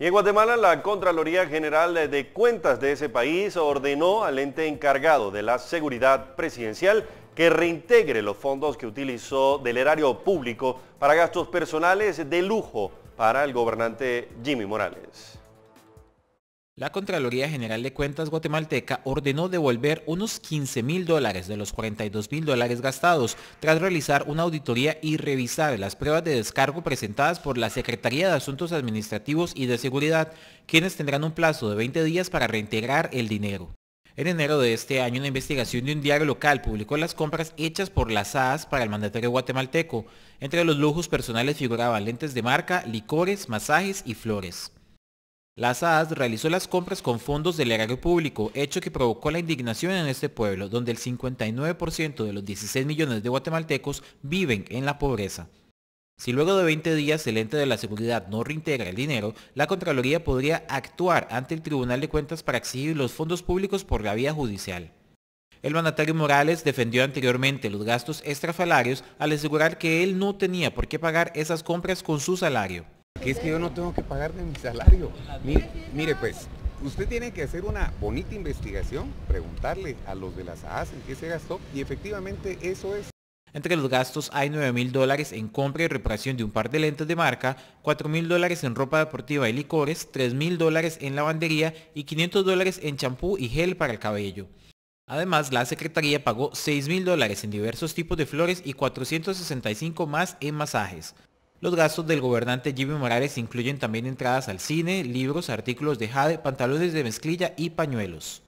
Y en Guatemala la Contraloría General de Cuentas de ese país ordenó al ente encargado de la seguridad presidencial que reintegre los fondos que utilizó del erario público para gastos personales de lujo para el gobernante Jimmy Morales. La Contraloría General de Cuentas guatemalteca ordenó devolver unos 15 mil dólares de los 42 mil dólares gastados tras realizar una auditoría y revisar las pruebas de descargo presentadas por la Secretaría de Asuntos Administrativos y de Seguridad, quienes tendrán un plazo de 20 días para reintegrar el dinero. En enero de este año, una investigación de un diario local publicó las compras hechas por las AAS para el mandatario guatemalteco. Entre los lujos personales figuraban lentes de marca, licores, masajes y flores. La SAAD realizó las compras con fondos del erario público, hecho que provocó la indignación en este pueblo, donde el 59% de los 16 millones de guatemaltecos viven en la pobreza. Si luego de 20 días el ente de la seguridad no reintegra el dinero, la Contraloría podría actuar ante el Tribunal de Cuentas para exigir los fondos públicos por la vía judicial. El mandatario Morales defendió anteriormente los gastos extrafalarios al asegurar que él no tenía por qué pagar esas compras con su salario que es que yo no tengo que pagar de mi salario. Mire, pues, usted tiene que hacer una bonita investigación, preguntarle a los de las AAS en qué se gastó y efectivamente eso es. Entre los gastos hay 9 mil dólares en compra y reparación de un par de lentes de marca, 4 mil dólares en ropa deportiva y licores, 3 mil dólares en lavandería y 500 dólares en champú y gel para el cabello. Además, la Secretaría pagó 6 mil dólares en diversos tipos de flores y 465 más en masajes. Los gastos del gobernante Jimmy Morales incluyen también entradas al cine, libros, artículos de jade, pantalones de mezclilla y pañuelos.